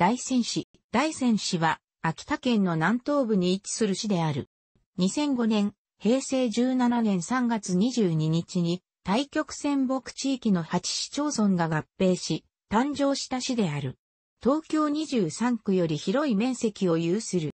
大仙市。大仙市は、秋田県の南東部に位置する市である。2005年、平成17年3月22日に、対極仙北地域の8市町村が合併し、誕生した市である。東京23区より広い面積を有する。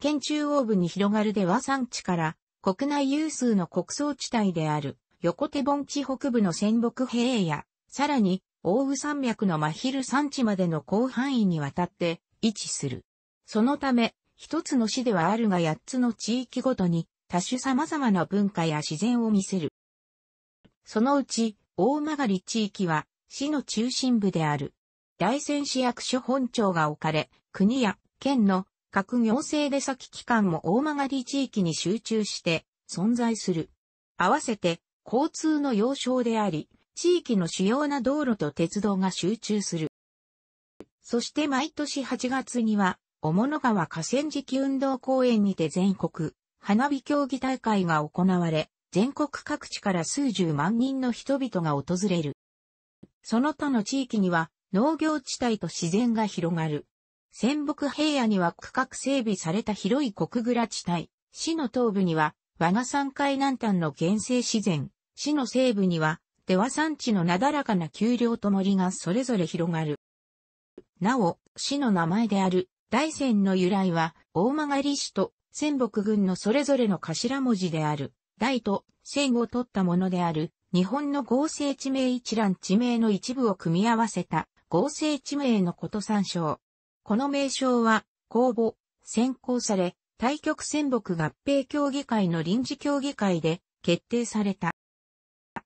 県中央部に広がるでは山地から国内有数の国葬地帯である横手盆地北部の仙北平野、さらに奥羽山脈の真昼山地までの広範囲にわたって位置する。そのため、一つの市ではあるが八つの地域ごとに多種様々な文化や自然を見せる。そのうち、大曲地域は市の中心部である。大仙市役所本庁が置かれ、国や県の各行政出先機関も大曲地域に集中して存在する。合わせて交通の要衝であり、地域の主要な道路と鉄道が集中する。そして毎年8月には、小物川河川敷運動公園にて全国花火競技大会が行われ、全国各地から数十万人の人々が訪れる。その他の地域には農業地帯と自然が広がる。仙北平野には区画整備された広い国倉地帯、市の東部には和賀山海南端の原生自然、市の西部にはでは山地のなだらかな丘陵と森がそれぞれ広がる。なお、市の名前である大仙の由来は、大曲市と仙北郡のそれぞれの頭文字である、大と仙を取ったものである、日本の合成地名一覧地名の一部を組み合わせた合成地名のこと参照。この名称は、公募、選考され、対局戦北合併協議会の臨時協議会で決定された。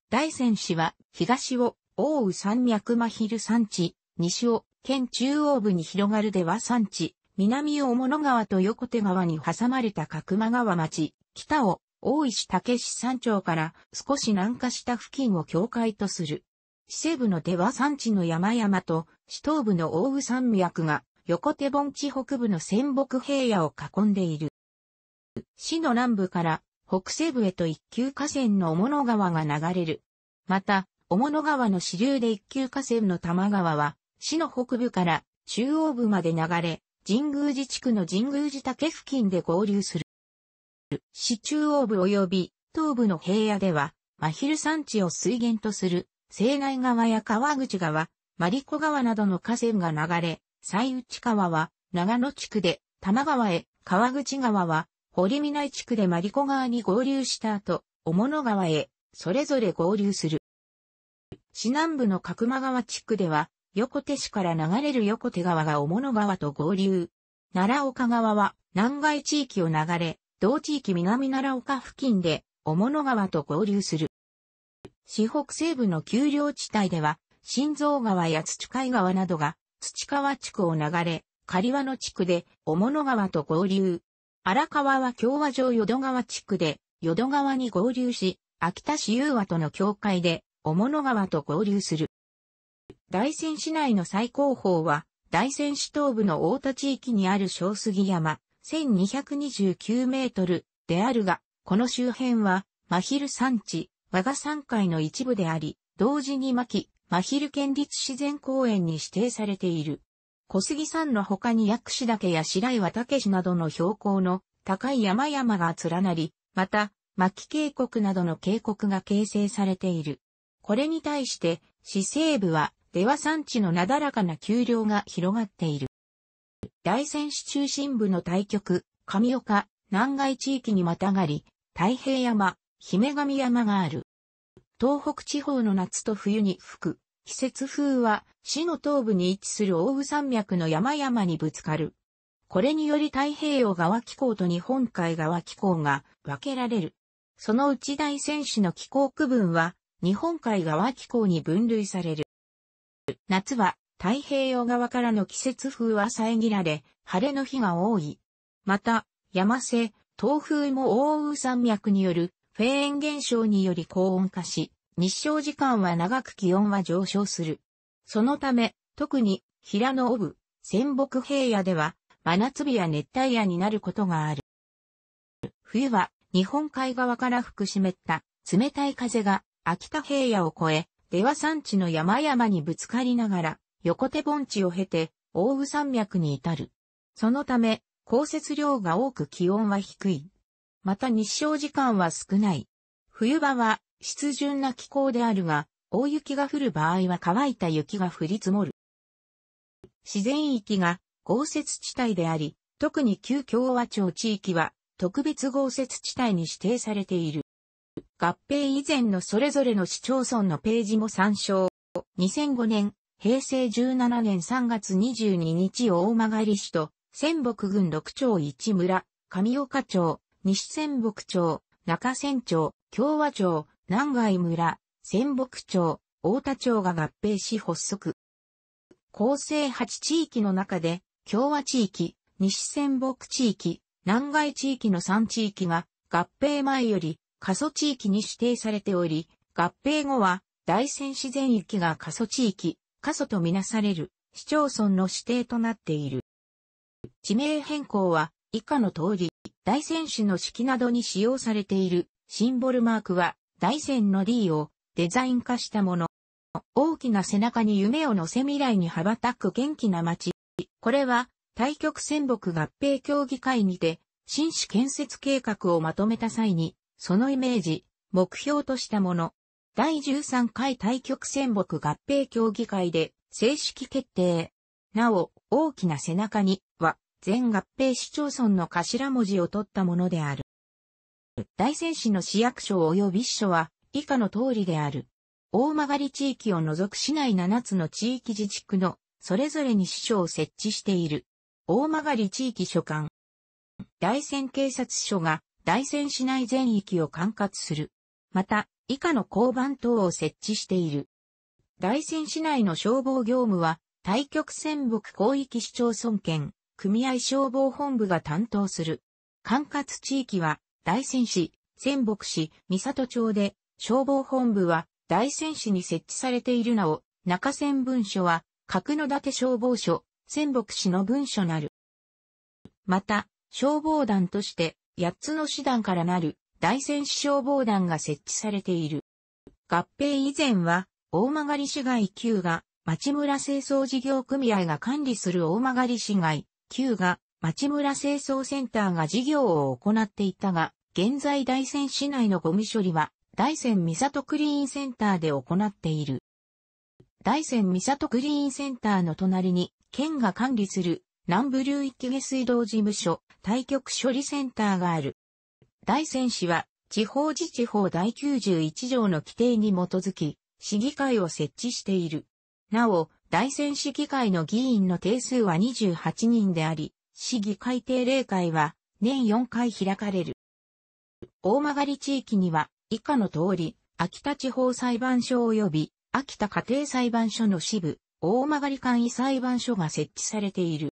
大仙市は、東を、大宇山脈真昼山地、西を、県中央部に広がる出羽山地、南を大物川と横手川に挟まれた角間川町、北を、大石武市山頂から少し南下した付近を境界とする。西部の出羽山地の山々と、市東部の大宇山脈が、横手盆地北部の仙北平野を囲んでいる。市の南部から北西部へと一級河川の小物川が流れる。また、小物川の支流で一級河川の玉川は、市の北部から中央部まで流れ、神宮寺地区の神宮寺岳付近で合流する。市中央部及び東部の平野では、真昼山地を水源とする、西内川や川口川、マリコ川などの河川が流れ、西内川は長野地区で、玉川へ、川口川は堀見内地区でマリコ川に合流した後、雄物川へ、それぞれ合流する。市南部の角間川地区では、横手市から流れる横手川が雄物川と合流。奈良岡川は南外地域を流れ、同地域南奈良岡付近で雄物川と合流する。市北西部の丘陵地帯では、新蔵川や土海川などが土川地区を流れ、狩輪の地区で雄物川と合流。荒川は共和城淀川地区で、淀川に合流し、秋田市雄和との境界で、小物川と合流する。大仙市内の最高峰は、大仙市東部の大田地域にある小杉山、1229メートルであるが、この周辺は、真昼山地、和賀山海の一部であり、同時に牧、真昼県立自然公園に指定されている。小杉山の他に薬師岳や白岩岳市などの標高の高い山々が連なり、また、牧渓谷などの渓谷が形成されている。これに対して、市西部は、出羽山地のなだらかな丘陵が広がっている。大仙市中心部の対局、上岡、南外地域にまたがり、太平山、姫神山がある。東北地方の夏と冬に吹く、季節風は市の東部に位置する大宇山脈の山々にぶつかる。これにより太平洋側気候と日本海側気候が分けられる。そのうち大仙市の気候区分は日本海側気候に分類される。夏は太平洋側からの季節風は遮られ、晴れの日が多い。また、山瀬、東風も大雨山脈によるフェーン現象により高温化し、日照時間は長く気温は上昇する。そのため、特に平野オ部、仙北平野では真夏日や熱帯夜になることがある。冬は日本海側から吹く湿った冷たい風が秋田平野を越え、出羽山地の山々にぶつかりながら横手盆地を経て大宇山脈に至る。そのため降雪量が多く気温は低い。また日照時間は少ない。冬場は湿潤な気候であるが、大雪が降る場合は乾いた雪が降り積もる。自然域が豪雪地帯であり、特に旧共和町地域は特別豪雪地帯に指定されている。合併以前のそれぞれの市町村のページも参照。2005年、平成17年3月22日大曲市と、仙北郡六町一村、上岡町、西仙北町、中仙町、共和町、南外村、仙北町、大田町が合併し発足。構成8地域の中で、共和地域、西仙北地域、南外地域の3地域が合併前より過疎地域に指定されており、合併後は大仙市全域が過疎地域、過疎とみなされる市町村の指定となっている。地名変更は以下の通り、大仙市の式などに使用されているシンボルマークは大戦の D をデザイン化したもの。大きな背中に夢を乗せ未来に羽ばたく元気な街。これは、対極戦北合併協議会にて、新市建設計画をまとめた際に、そのイメージ、目標としたもの。第13回対極戦北合併協議会で正式決定。なお、大きな背中には、全合併市町村の頭文字を取ったものである。大仙市の市役所及び市所は以下の通りである。大曲地域を除く市内7つの地域自治区のそれぞれに市所を設置している。大曲地域所管。大仙警察署が大仙市内全域を管轄する。また、以下の交番等を設置している。大仙市内の消防業務は、対局仙北広域市町村県、組合消防本部が担当する。管轄地域は、大仙市、仙北市、三里町で、消防本部は大仙市に設置されているなお、中仙文書は、角野立消防署、仙北市の文書なる。また、消防団として、8つの師団からなる大仙市消防団が設置されている。合併以前は、大曲市街9が、町村清掃事業組合が管理する大曲市街9が、町村清掃センターが事業を行っていたが、現在大仙市内のゴミ処理は、大仙三里クリーンセンターで行っている。大仙三里クリーンセンターの隣に、県が管理する南部流域下水道事務所、対局処理センターがある。大仙市は、地方自治法第91条の規定に基づき、市議会を設置している。なお、大仙市議会の議員の定数は28人であり、市議会定例会は年4回開かれる。大曲地域には、以下の通り、秋田地方裁判所及び、秋田家庭裁判所の支部、大曲簡易裁判所が設置されている。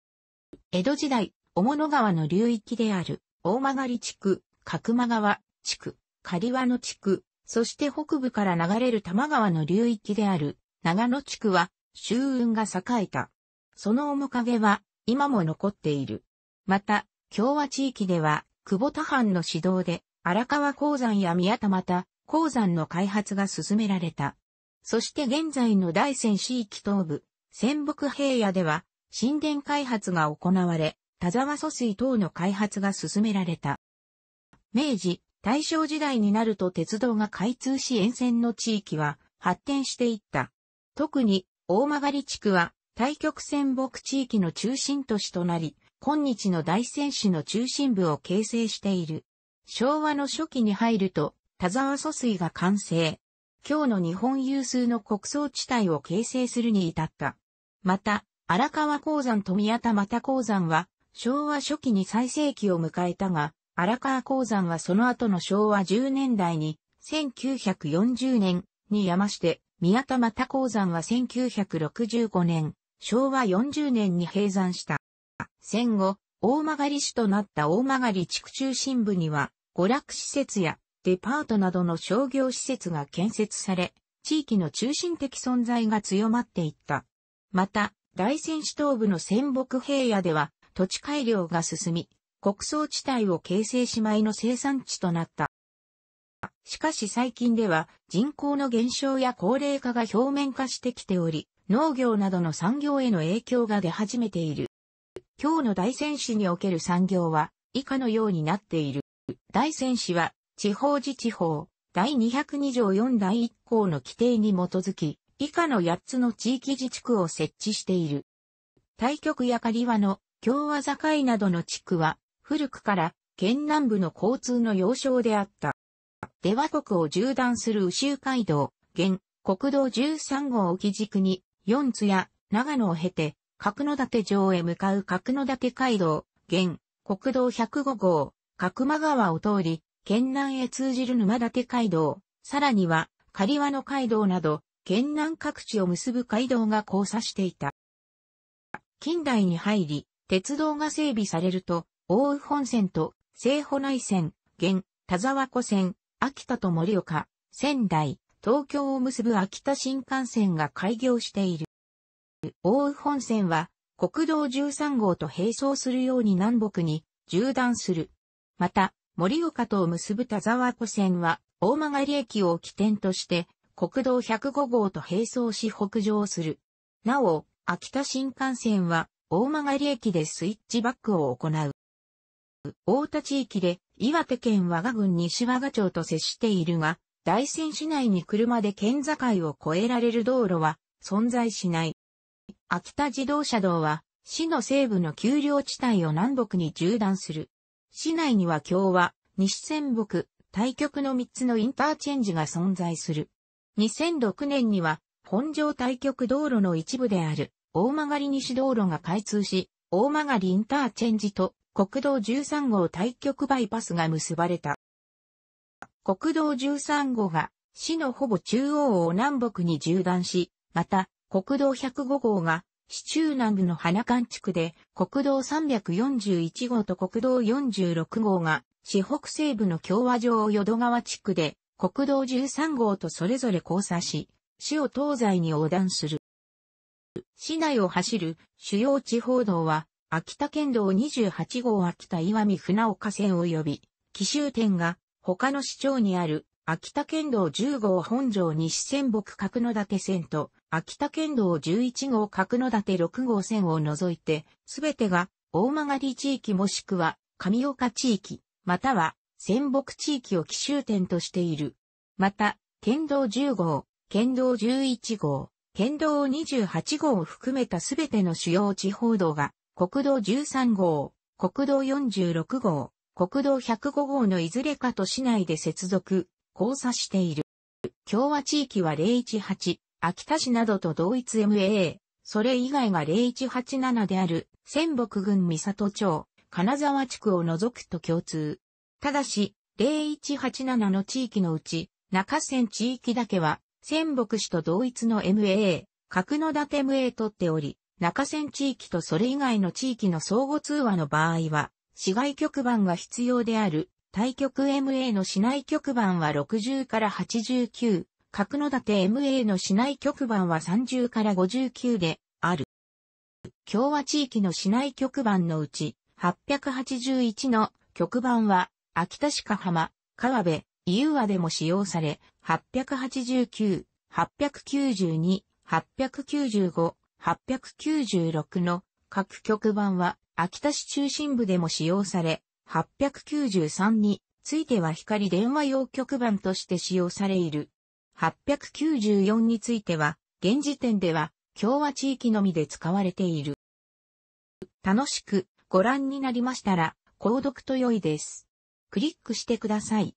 江戸時代、小物川の流域である、大曲地区、角間川地区、狩和の地区、そして北部から流れる多摩川の流域である、長野地区は、周運が栄えた。その面影は、今も残っている。また、共和地域では、久保田藩の指導で、荒川鉱山や宮田また鉱山の開発が進められた。そして現在の大仙市域東部、仙北平野では、神殿開発が行われ、田沢疎水等の開発が進められた。明治、大正時代になると鉄道が開通し沿線の地域は発展していった。特に大曲地区は対極仙北地域の中心都市となり、今日の大仙市の中心部を形成している。昭和の初期に入ると、田沢疎水が完成。今日の日本有数の国葬地帯を形成するに至った。また、荒川鉱山と宮田又鉱山は、昭和初期に最盛期を迎えたが、荒川鉱山はその後の昭和10年代に、1940年に山して、宮田又鉱山は1965年、昭和40年に閉山した。戦後、大曲市となった大曲地区中心部には、娯楽施設やデパートなどの商業施設が建設され、地域の中心的存在が強まっていった。また、大仙市東部の仙北平野では土地改良が進み、国葬地帯を形成しまいの生産地となった。しかし最近では人口の減少や高齢化が表面化してきており、農業などの産業への影響が出始めている。今日の大仙市における産業は以下のようになっている。大戦市は、地方自治法、第202条4第1項の規定に基づき、以下の8つの地域自治区を設置している。対局や狩場の京和境などの地区は、古くから県南部の交通の要衝であった。出羽国を縦断する宇州街道、現、国道13号を基軸に、四津や長野を経て、角館城へ向かう角館街道、現、国道105号、角間川を通り、県南へ通じる沼立街道、さらには、狩和の街道など、県南各地を結ぶ街道が交差していた。近代に入り、鉄道が整備されると、大宇本線と、西保内線、現、田沢湖線、秋田と盛岡、仙台、東京を結ぶ秋田新幹線が開業している。大宇本線は、国道13号と並走するように南北に縦断する。また、盛岡とを結ぶ田沢湖線は、大曲駅を起点として、国道105号と並走し北上する。なお、秋田新幹線は、大曲駅でスイッチバックを行う。大田地域で、岩手県和賀郡西和賀町と接しているが、大仙市内に車で県境を越えられる道路は存在しない。秋田自動車道は、市の西部の丘陵地帯を南北に縦断する。市内には共和、西仙北、対局の3つのインターチェンジが存在する。2006年には、本庄対局道路の一部である、大曲西道路が開通し、大曲インターチェンジと国道13号対局バイパスが結ばれた。国道13号が市のほぼ中央を南北に縦断し、また国道105号が市中南部の花館地区で国道341号と国道46号が市北西部の共和城淀川地区で国道13号とそれぞれ交差し、市を東西に横断する。市内を走る主要地方道は、秋田県道28号秋田岩見船岡線及び、奇襲点が他の市町にある秋田県道10号本庄西仙北角館線と、秋田県道11号角館6号線を除いて、すべてが大曲地域もしくは上岡地域、または仙北地域を奇襲点としている。また、県道10号、県道11号、県道28号を含めたすべての主要地方道が、国道13号、国道46号、国道105号のいずれかと市内で接続、交差している。共和地域は018、秋田市などと同一 MA、それ以外が0187である、仙北郡三里町、金沢地区を除くと共通。ただし、0187の地域のうち、中仙地域だけは、仙北市と同一の MA、角野立 MA とっており、中仙地域とそれ以外の地域の相互通話の場合は、市外局番が必要である対局 MA の市内局番は60から89、角立 MA の市内局番は30から59である。共和地域の市内局番のうち、881の局番は、秋田市浜、川辺、伊和でも使用され、889、892、895、896の各局番は、秋田市中心部でも使用され、893については光電話用局番として使用されいる。894については、現時点では共和地域のみで使われている。楽しくご覧になりましたら、購読と良いです。クリックしてください。